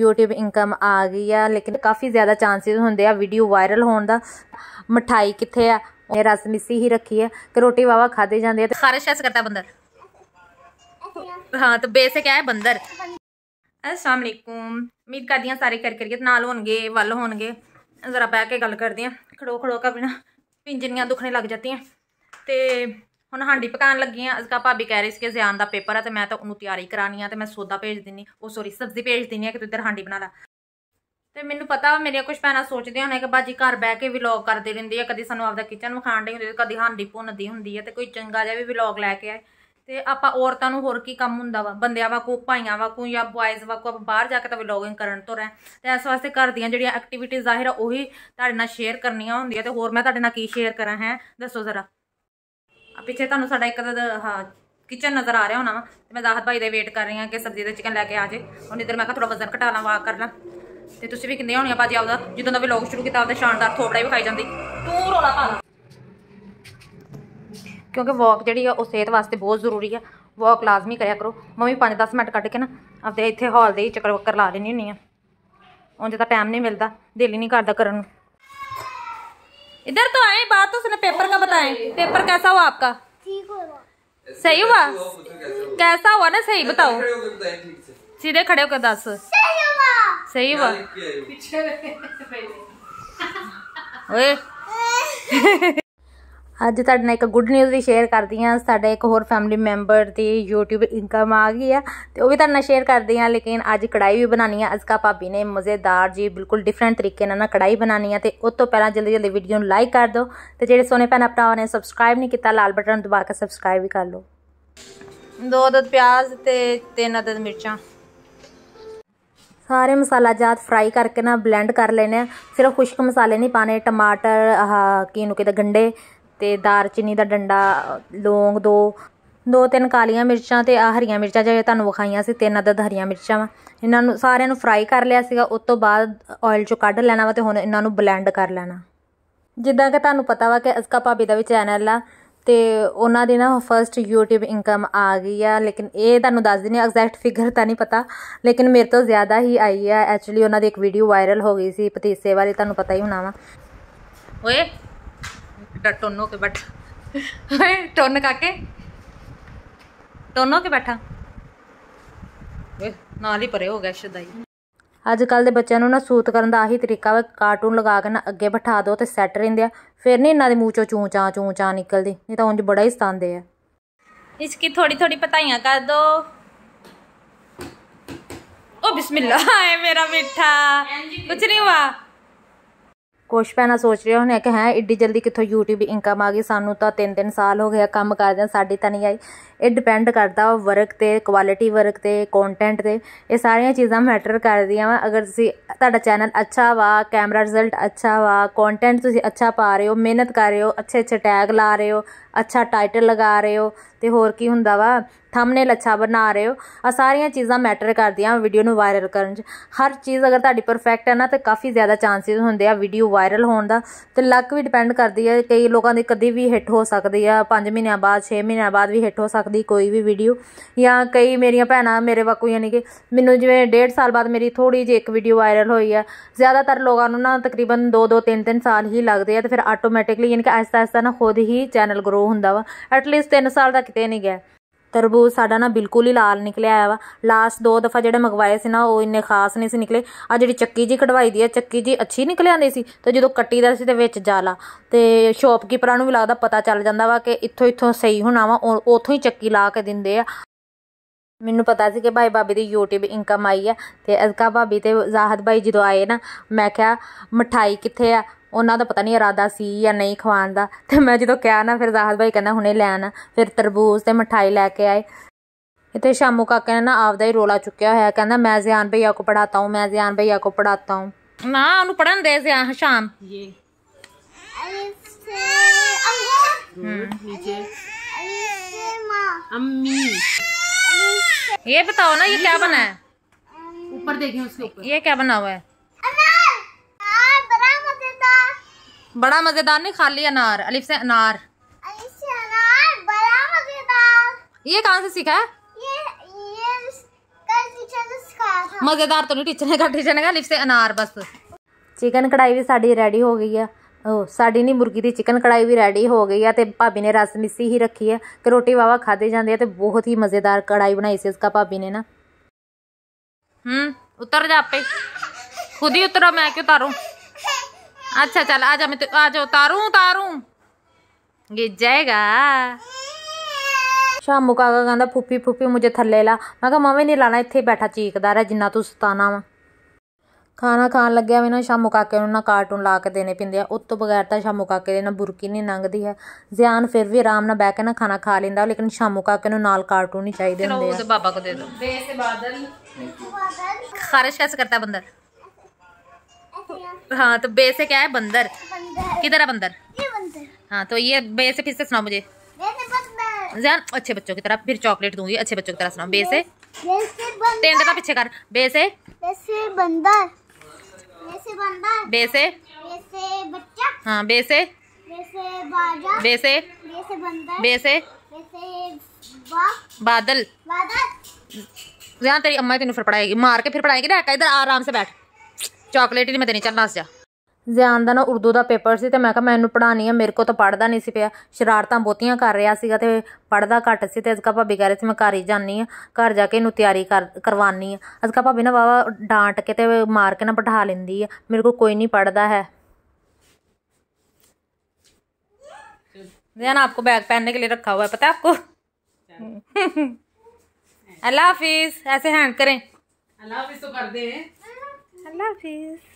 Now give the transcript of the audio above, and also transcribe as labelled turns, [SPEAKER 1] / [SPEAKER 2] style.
[SPEAKER 1] YouTube income ਆ ਗਈ ਆ ਲੇਕਿਨ ਕਾਫੀ ਜ਼ਿਆਦਾ ਚਾਂਸਸ ਹੁੰਦੇ ਆ ਵੀਡੀਓ ਵਾਇਰਲ ਹੋਣ ਦਾ ਮਠਾਈ ਕਿੱਥੇ ਆ ਇਹ ਰਸ ਮਿੱਸੀ ਹੀ ਰੱਖੀ ਹੈ ਕਿ ਰੋਟੀ ਵਾਵਾ ਖਾਦੇ ਜਾਂਦੇ ਆ ਤੇ ਖਾਰਸ਼ ਐਸ ਕਰਦਾ ਬੰਦਰ ਹਾਂ ਤੇ ਬੇਸਿਕ ਹੈ ਬੰਦਰ ਅਸਲਾਮ ਅਲੈਕੁਮ ਉਮੀਦ ਕਰਦੀ ਆ ਸਾਰੇ ਕਰ ਕਰੀਏ ਨਾਲ ਹੋਣਗੇ ਵੱਲ ਹੋਣਗੇ ਜ਼ਰਾ ਬਹਿ ਕੇ ਗੱਲ ਕਰਦੇ ਆ ਖੜੋ ਖੜੋ ਕਾ ਬਿਨਾ ਪਿੰਜਰੀਆਂ ਦੁਖਣੇ ਲੱਗ ਜਾਂਦੀਆਂ ਤੇ ਹੁਣ ਹਾਂਡੀ ਪਕਾਉਣ ਲੱਗੀ ਆ ਅਜ਼ਕਾ ਭਾਬੀ ਕਹਿ ਰਹੀ ਸੀ ਕਿ ਜ਼ਿਆਨ ਦਾ ਪੇਪਰ ਆ ਤੇ ਮੈਂ ਤਾਂ ਉਹਨੂੰ ਤਿਆਰੀ ਕਰਾਣੀ ਆ ਤੇ ਮੈਂ ਸੋਦਾ ਭੇਜ ਦਿੰਨੀ ਉਹ ਸੌਰੀ ਸਬਜ਼ੀ ਭੇਜ ਦਿੰਨੀ ਆ ਕਿ ਤੂੰ ਇੱਧਰ ਹਾਂਡੀ ਬਣਾ ਲੈ ਤੇ ਮੈਨੂੰ ਪਤਾ ਮੇਰੀਆਂ ਕੁਝ ਪੈਣਾ ਸੋਚਦੇ ਹੋਣੇ ਕਿ ਬਾਜੀ ਘਰ ਬੈ ਕੇ ਵਲੌਗ ਕਰਦੇ ਰਹਿੰਦੀ ਆ ਕਦੀ ਸਾਨੂੰ ਆਪਦਾ ਕਿਚਨ ਵਿਖਾਣ ਡਈ ਹੁੰਦੀ ਕਦੀ ਹਾਂਡੀ ਭੁੰਨਦੀ ਹੁੰਦੀ ਆ ਤੇ ਕੋਈ ਚੰਗਾ ਜਿਹਾ ਵੀ ਵਲੌਗ ਲੈ ਕੇ ਆਏ ਤੇ ਆਪਾਂ ਔਰਤਾਂ ਨੂੰ ਹੋਰ ਕੀ ਕੰਮ ਹੁੰਦਾ ਵਾ ਬੰਦਿਆਂ ਕੋ ਭਾਈਆਂ ਕੋ ਜਾਂ ਬॉयਜ਼ ਕੋ ਆਪਾਂ ਬਾਹਰ ਜਾ ਕੇ ਤਾਂ ਵਲੌਗਿੰਗ ਕਰਨ ਤੋਂ ਰਹਿ ਤੇ ਇਸ ਵਾਸਤੇ ਘਰ ਦੀਆਂ ਜਿਹੜੀਆਂ ਐਕਟੀਵਿਟੀਜ਼ ਜ਼ਾਹਿਰ ਉਹੀ ਤੁਹਾਡੇ ਨਾਲ ਸ਼ੇਅਰ ਕਰਨੀਆਂ ਹੁੰਦੀਆਂ ਤੇ ਹੋਰ ਮੈਂ ਤੁਹਾਡੇ ਨਾਲ ਕੀ ਸ਼ੇਅਰ ਕਰਾਂ ਹੈ ਦੱਸੋ ਜ਼ਰਾ ਪਿੱਛੇ ਤੁਹਾਨੂੰ ਸਾਡਾ ਇੱਕ ਦਾ ਹਾਂ ਕਿਚਨ ਨਜ਼ਰ ਆ ਰਿਹਾ ਹੋਣਾ ਵਾ ਤੇ ਮੈਂ ਦਾਹਤ ਭਾਈ ਦੇ ਵੇਟ ਕਰ ਰਹੀ ਹਾਂ ਕਿ ਸਬਜ਼ੀ ਦਾ ਚਿਕਨ ਲੈ ਕੇ ਆ ਜੇ ਹੁਣ ਇਧਰ ਮੈਂ ਕਿਹਾ ਥੋੜਾ ਵਜ਼ਨ ਘਟਾ ਲਾਂ ਵਾ ਕਰਨਾ ਤੇ ਤੁਸੀਂ ਵੀ ਕਿੰਨੇ ਹੋਣੀਆਂ ਆ ਬਾਜੀ ਆਉਦਾ ਜਦੋਂ ਦਾ ਵਲੌਗ ਸ਼ੁਰੂ ਕੀਤਾ ਆਪਦੇ ਸ਼ਾਨਦਾਰ ਥੋੜਾ ਵੀ ਖਾਈ ਜਾਂਦੀ ਤੂੰ ਰੋਲਾ ਪਾ ਕਿਉਂਕਿ ਵਾਕ ਜਿਹੜੀ ਆ ਉਹ ਸਿਹਤ ਵਾਸਤੇ ਬਹੁਤ ਜ਼ਰੂਰੀ ਆ ਵਾਕ ਲਾਜ਼ਮੀ ਕਰਿਆ ਕਰੋ ਮੰਮੀ 5-10 ਮਿੰਟ ਕੱਢ ਕੇ ਨਾ ਆਪਦੇ ਇੱਥੇ ਹਾਲ ਦੇ ਚੱਕਰ ਵੱਕਰ ਲਾ ਲੈਣੀ ਹੁੰਨੀ ਆ ਉਂਝ ਤਾਂ ਟਾਈਮ ਨਹੀਂ ਮਿਲਦਾ ਦਿਲ ਹੀ ਨਹੀਂ ਕਰਦਾ ਕਰਨ ਨੂੰ इधर तो आए बात तो सुनो पेपर का बताए पेपर कैसा हुआ आपका ठीक
[SPEAKER 2] हुआ सही हुआ
[SPEAKER 1] कैसा हुआ ना सही बताओ सीधे खड़े होकर दस सही हुआ ओए ਅੱਜ ਤੁਹਾਡੇ ਨਾਲ ਇੱਕ ਗੁੱਡ ਨਿਊਜ਼ ਵੀ ਸ਼ੇਅਰ ਕਰਦੀ ਆ ਸਾਡਾ ਇੱਕ ਹੋਰ ਫੈਮਿਲੀ ਮੈਂਬਰ ਦੀ YouTube ਇਨਕਮ ਆ ਗਈ ਆ ਤੇ ਉਹ ਵੀ ਤੁਹਾਡੇ ਨਾਲ ਸ਼ੇਅਰ ਕਰਦੀ ਆ ਲੇਕਿਨ ਅੱਜ ਕੜਾਈ ਵੀ ਬਣਾਣੀ ਆ ਅਜ਼ਕਾ ਭਾਬੀ ਨੇ ਮਜ਼ੇਦਾਰ ਜੀ ਬਿਲਕੁਲ ਡਿਫਰੈਂਟ ਤਰੀਕੇ ਨਾਲ ਨਾ ਕੜਾਈ ਬਣਾਣੀ ਆ ਤੇ ਉਸ ਤੋਂ ਪਹਿਲਾਂ ਜਲਦੀ ਜਲਦੀ ਵੀਡੀਓ ਨੂੰ ਲਾਈਕ ਕਰ ਦਿਓ ਤੇ ਜਿਹੜੇ ਸੋਨੇ ਭੈਣ ਆਪਣਾ ਉਹਨੇ ਸਬਸਕ੍ਰਾਈਬ ਨਹੀਂ ਕੀਤਾ ਲਾਲ ਬਟਨ ਦਬਾ ਕੇ ਸਬਸਕ੍ਰਾਈਬ ਵੀ ਕਰ ਲਓ ਦੋ ਅਦਦ ਪਿਆਜ਼ ਤੇ ਤਿੰਨ ਅਦਦ ਮਿਰਚਾਂ ਸਾਰੇ ਮਸਾਲਾ ਜਾਤ ਫਰਾਈ ਕਰਕੇ ਨਾ ਬਲੈਂਡ ਕਰ ਲੈਣੇ ਆ ਸਿਰਫ ਖੁਸ਼ਕ ਮਸਾਲੇ ਨਹੀਂ ਪਾਣੇ ਟਮਾਟਰ ਆਹ ਕੀ ਨੂੰ ਕਿਤੇ ਗੰਡੇ ਤੇ ਦਾਰਚੀਨੀ ਦਾ ਡੰਡਾ ਲੌਂਗ ਦੋ ਦੋ ਤਿੰਨ ਕਾਲੀਆਂ ਮਿਰਚਾਂ ਤੇ ਆ ਹਰੀਆਂ ਮਿਰਚਾਂ ਜਿਹੜੇ ਤੁਹਾਨੂੰ ਵਿਖਾਈਆਂ ਸੀ ਤਿੰਨ ਅਦਦ ਹਰੀਆਂ ਮਿਰਚਾਂ ਵਾ ਇਹਨਾਂ ਨੂੰ ਸਾਰਿਆਂ ਨੂੰ ਫਰਾਈ ਕਰ ਲਿਆ ਸੀਗਾ ਉਸ ਤੋਂ ਬਾਅਦ ਆਇਲ ਚੋਂ ਕੱਢ ਲੈਣਾ ਵਾ ਤੇ ਹੁਣ ਇਹਨਾਂ ਨੂੰ ਬਲੈਂਡ ਕਰ ਲੈਣਾ ਜਿੱਦਾਂ ਕਿ ਤੁਹਾਨੂੰ ਪਤਾ ਵਾ ਕਿ ਅਸਕਾ ਭਾਬੀ ਦਾ ਵੀ ਚੈਨਲ ਆ ਤੇ ਉਹਨਾਂ ਦੀ ਨਾ ਫਰਸਟ YouTube ਇਨਕਮ ਆ ਗਈ ਆ ਲੇਕਿਨ ਇਹ ਤੁਹਾਨੂੰ ਦੱਸ ਦਿੰਨੇ ਐਗਜ਼ੈਕਟ ਫਿਗਰ ਤਾਂ ਨਹੀਂ ਪਤਾ ਲੇਕਿਨ ਮੇਰੇ ਤੋਂ ਜ਼ਿਆਦਾ ਹੀ ਆਈ ਆ ਐਕਚੁਅਲੀ ਉਹਨਾਂ ਦੀ ਇੱਕ ਵੀਡੀਓ ਵਾਇਰਲ ਹੋ ਗਈ ਸੀ ਪਤੀਸੇ ਵਾਲੀ ਤੁਹਾਨੂੰ ਪਤਾ ਹੀ ਹੋਣਾ ਵਾ ਓਏ ਬੁੱਢਾ ਟੋਨੋ ਕੇ ਬੈਠਾ ਓਏ ਟੋਨ ਕਾਕੇ ਟੋਨੋ ਕੇ ਬੈਠਾ ਓਏ ਨਾਲ ਹੀ ਪਰੇ ਹੋ ਗਿਆ ਸ਼ਦਾਈ ਅੱਜ ਕੱਲ ਦੇ ਬੱਚਿਆਂ ਨੂੰ ਨਾ ਸੂਤ ਕਰਨ ਦਾ ਆਹੀ ਤਰੀਕਾ ਵਾ ਕਾਰਟੂਨ ਲਗਾ ਕੇ ਨਾ ਅੱਗੇ ਬਿਠਾ ਦਿਓ ਤੇ ਸੈੱਟ ਰਹਿੰਦੇ ਆ ਫਿਰ ਨਹੀਂ ਇਹਨਾਂ ਦੇ ਮੂੰਹ ਚੋਂ ਚੂੰ ਚਾ ਚੂੰ ਚਾ ਨਿਕਲਦੀ ਨਹੀਂ ਤਾਂ ਉਂਝ ਬੜਾ ਹੀ ਸਤਾਉਂਦੇ ਆ ਇਸ ਕੀ ਥੋੜੀ ਥੋੜੀ ਪਤਾਈਆਂ ਕਰ ਦੋ ओ बिस्मिल्लाह है मेरा मीठा कुछ नहीं हुआ ਕੁਛ ਭੈਣਾਂ ਸੋਚ ਰਹੇ ਹੋਣੇ ਕਿ ਹੈ ਇੱਡੀ ਜਲਦੀ ਕਿੱਥੋਂ YouTube ਇਨਕਮ ਆ ਗਈ ਸਾਨੂੰ ਤਾਂ 3-3 ਸਾਲ ਹੋ ਗਏ ਕੰਮ ਕਰਦੇ ਸਾਡੀ ਤਾਂ ਨਹੀਂ ਆਈ ਇਹ ਡਿਪੈਂਡ ਕਰਦਾ ਵਰਕ ਤੇ ਕੁਆਲਿਟੀ ਵਰਕ ਤੇ ਕੰਟੈਂਟ ਤੇ ਇਹ ਸਾਰੀਆਂ ਚੀਜ਼ਾਂ ਮੈਟਰ ਕਰਦੀਆਂ ਵਾ ਅਗਰ ਤੁਸੀਂ ਤੁਹਾਡਾ ਚੈਨਲ ਅੱਛਾ ਵਾ ਕੈਮਰਾ ਰਿਜ਼ਲਟ ਅੱਛਾ ਵਾ ਕੰਟੈਂਟ ਤੁਸੀਂ ਅੱਛਾ ਪਾ ਰਹੇ ਹੋ ਮਿਹਨਤ ਕਰ ਰਹੇ ਹੋ ਅੱਛੇ ਅੱਛੇ ਟੈਗ ਲਾ ਰਹੇ ਹੋ ਅੱਛਾ ਟਾਈਟਲ ਲਗਾ ਰਹੇ ਹੋ ਤੇ ਹੋਰ ਕੀ ਹੁੰਦਾ ਵਾ ਥੰਬਨੇਲ ਅੱਛਾ ਬਣਾ ਰਹੇ ਹੋ ਆ ਸਾਰੀਆਂ ਚੀਜ਼ਾਂ ਮੈਟਰ ਕਰਦੀਆਂ ਵੀਡੀਓ ਨੂੰ ਵਾਇਰਲ ਕਰਨ 'ਚ ਹਰ ਚੀਜ਼ ਅਗਰ ਤੁਹਾਡੀ ਪਰਫੈਕਟ ਹੈ ਨਾ ਤੇ ਕਾਫੀ ਜ਼ਿਆਦਾ ਚਾਂਸਸ ਹੁੰਦੇ ਆ ਵੀਡੀਓ ਵਾਇਰਲ ਹੋਣ ਦਾ ਤੇ ਲੱਕ ਵੀ ਡਿਪੈਂਡ ਕਰਦੀ ਹੈ ਕਈ ਲੋਕਾਂ ਦੀ ਕਦੀ ਵੀ ਹਿੱਟ ਹੋ ਸਕਦੀ ਆ 5 ਮਹੀਨਿਆਂ ਬਾਅਦ 6 ਮਹੀਨਿਆਂ ਬਾਅਦ ਵੀ ਹਿੱਟ ਹੋ ਸਕਦੀ ਕੋਈ ਵੀ ਵੀਡੀਓ ਜਾਂ ਕਈ ਮੇਰੀਆਂ ਭੈਣਾਂ ਮੇਰੇ ਵਾਕੂ ਯਾਨੀ ਕਿ ਮੈਨੂੰ ਜਿਵੇਂ 1.5 ਸਾਲ ਬਾਅਦ ਮੇਰੀ ਥੋੜੀ ਜਿਹੀ ਇੱਕ ਵੀਡੀਓ ਵਾਇਰਲ ਹੋਈ ਆ ਜ਼ਿਆਦਾਤਰ ਲੋਕਾਂ ਨੂੰ ਨਾ ਤਕਰੀਬਨ 2-2 3-3 ਸਾਲ ਹੀ ਲੱਗਦੇ ਆ ਤੇ ਫਿਰ ਆਟੋਮੈਟਿਕਲੀ ਯਾਨੀ ਕਿ ਆਸਤਾ ਆਸਤਾ ਨਾ ਖੁਦ ਹੀ ਚੈਨਲ ਗਰੋ ਗਰੋ ਹੁੰਦਾ ਵਾ ਐਟਲੀਸਟ 3 ਸਾਲ ਦਾ ਕਿਤੇ ਨਹੀਂ ਗਿਆ ਤਰਬੂਜ ਸਾਡਾ ਨਾ ਬਿਲਕੁਲ ਹੀ ਲਾਲ ਨਿਕਲਿਆ ਆ ਵਾ ਲਾਸਟ ਦੋ ਦਫਾ ਜਿਹੜੇ ਮੰਗਵਾਏ ਸੀ ਨਾ ਉਹ ਇੰਨੇ ਖਾਸ ਨਹੀਂ ਸੀ ਨਿਕਲੇ ਆ ਜਿਹੜੀ ਚੱਕੀ ਜੀ ਕਢਵਾਈ ਦੀ ਆ ਚੱਕੀ ਜੀ ਅੱਛੀ ਨਿਕਲ ਆਂਦੀ ਸੀ ਤੇ ਜਦੋਂ ਕੱਟੀ ਦਾ ਸੀ ਤੇ ਵਿੱਚ ਜਾਲਾ ਤੇ ਸ਼ੌਪਕੀਪਰਾਂ ਨੂੰ ਵੀ ਲੱਗਦਾ ਪਤਾ ਚੱਲ ਜਾਂਦਾ ਵਾ ਕਿ ਇੱਥੋਂ ਇੱਥੋਂ ਸਹੀ ਹੋਣਾ ਵਾ ਉਥੋਂ ਹੀ ਚੱਕੀ ਲਾ ਕੇ ਦਿੰਦੇ ਆ ਮੈਨੂੰ ਪਤਾ ਸੀ ਕਿ ਭਾਈ ਬਾਬੇ ਦੀ YouTube ਇਨਕਮ ਆਈ ਆ ਤੇ ਅਜ਼ਕਾ ਭਾਬੀ ਤੇ ਜ਼ਾਹਦ ਭਾਈ ਜਦੋਂ ਆਏ ਨਾ ਮੈਂ ਕਿਹਾ ਮਠਾਈ ਕਿੱਥੇ ਆ ਉਹਨਾਂ ਦਾ ਪਤਾ ਨਹੀਂ ਇਰਾਦਾ ਸੀ ਜਾਂ ਨਹੀਂ ਖਵਾਣ ਦਾ ਤੇ ਮੈਂ ਜਦੋਂ ਕਿਹਾ ਨਾ ਫਿਰ ਜ਼ਾਹਦ ਭਾਈ ਕਹਿੰਦਾ ਹੁਣੇ ਲੈਣ ਫਿਰ ਤਰਬੂਜ ਤੇ ਮਠਾਈ ਲੈ ਕੇ ਆਏ ਤੇ ਸ਼ਾਮੂ ਕਾਕੇ ਨੇ ਨਾ ਆਪਦਾ ਹੀ ਰੋਲਾ ਚੁੱਕਿਆ ਹੋਇਆ ਕਹਿੰਦਾ ਮੈਂ ਜ਼ਿਆਨ ਭਈਆ ਕੋ ਪੜਾਤਾ ਹੂੰ ਮੈਂ ਜ਼ਿਆਨ ਭਈਆ ਕੋ ਪੜਾਤਾ ਹੂੰ ਨਾ ਉਹਨੂੰ ਪੜਨ ਦੇ ਜ਼ਿਆਨ ਸ਼ਾਨ ਇਹ ਮਾ ਅੰਮੀ ये बताओ ना ये, क्या बना है ऊपर देखिए उसके ऊपर ये क्या बना हुआ है बड़ा मजेदार नहीं खाली अनार अलिफ से अनार ये कहाँ से सीखा है मजेदार तो नहीं टीचर ने कहा टीचर ने कहा अलिफ से अनार बस चिकन कढ़ाई भी साड़ी रेडी हो गई है ਸਾਡੀ ਨਹੀਂ ਮੁਰਗੀ ਦੀ ਚਿਕਨ ਕੜਾਈ ਵੀ ਰੈਡੀ ਹੋ ਗਈ ਆ ਤੇ ਭਾਬੀ ਨੇ ਰਸ ਮਿੱਸੀ ਹੀ ਰੱਖੀ ਆ ਤੇ ਰੋਟੀ ਵਾਵਾ ਖਾਦੇ ਜਾਂਦੇ ਆ ਤੇ ਬਹੁਤ ਹੀ ਮਜ਼ੇਦਾਰ ਕੜਾਈ ਬਣਾਈ ਸੀ ਇਸਕਾ ਭਾਬੀ ਨੇ ਨਾ हम्म उतर जा पे खुद ही उतरो मैं क्यों उतारू अच्छा चल आजा मैं तो आजा उतारू उतारू गिर जाएगा ਸ਼ਾਮੂ ਕਾਕਾ ਕਹਿੰਦਾ ਫੁੱਫੀ ਫੁੱਫੀ ਮੁਝੇ ਥੱਲੇ ਲਾ ਮੈਂ ਕਿਹਾ ਮੈਂ ਵੀ ਨਹੀਂ ਲਾਣਾ ਇੱਥੇ ਬੈਠਾ ਚੀਕਦਾ ਰਹਿ ਜਿੰਨਾ ਤੂੰ ਸਤਾਣਾ ਵਾ खाना खान लग्या भी ना शामू काके कार्टून ला के देने पेंदे उस तो बगैर तो शामू काके बुरकी नहीं लंघती है ज्यान फिर भी आराम बह के ना खाना खा लेंदा लेकिन शामू काके कार्टून ही चाहिए बंदर हाँ तो बेस क्या है बंदर, किधर है बंदर हाँ तो ये बे फिर से सुनाओ मुझे जान अच्छे बच्चों की तरह फिर चॉकलेट दूंगी अच्छे बच्चों की तरह सुनाओ बे से बंदर पीछे कर बे बंदर बेसे बंदर बेसे बेसे बच्चा हाँ बेसे बेसे बाजा बेसे बेसे बंदर बेसे बेसे बादल बादल यहाँ तेरी अम्मा तेन फिर पढ़ाएगी मार के फिर पढ़ाएगी ना इधर आराम से बैठ चॉकलेट ही नहीं मैं देनी चल नास जा ਜ਼ਿਆਨ ਦਾ ਨਾ ਉਰਦੂ ਦਾ ਪੇਪਰ ਸੀ ਤੇ ਮੈਂ ਕਿਹਾ ਮੈਨੂੰ ਪੜਾਣੀ ਆ ਮੇਰੇ ਕੋ ਤਾਂ ਪੜਦਾ ਨਹੀਂ ਸੀ ਪਿਆ ਸ਼ਰਾਰਤਾਂ ਬਹੁਤੀਆਂ ਕਰ ਰਿਹਾ ਸੀਗਾ ਤੇ ਪੜਦਾ ਘੱਟ ਸੀ ਤੇ ਅਜ਼ਕਾ ਭਾਬੀ ਕਹਿ ਰਹੀ ਸੀ ਮੈਂ ਘਰ ਹੀ ਜਾਨੀ ਆ ਘਰ ਜਾ ਕੇ ਇਹਨੂੰ ਤਿਆਰੀ ਕਰ ਕਰਵਾਨੀ ਆ ਅਜ਼ਕਾ ਭਾਬੀ ਨਾ ਵਾਵਾ ਡਾਂਟ ਕੇ ਤੇ ਮਾਰ ਕੇ ਨਾ ਬਿਠਾ ਲੈਂਦੀ ਆ ਮੇਰੇ ਕੋ ਕੋਈ ਨਹੀਂ ਪੜਦਾ ਹੈ जियान आपको बैग पहनने के लिए रखा हुआ है पता है आपको अल्लाह हाफिज ऐसे हैंड करें अल्लाह हाफिज तो कर दे अल्लाह हाफिज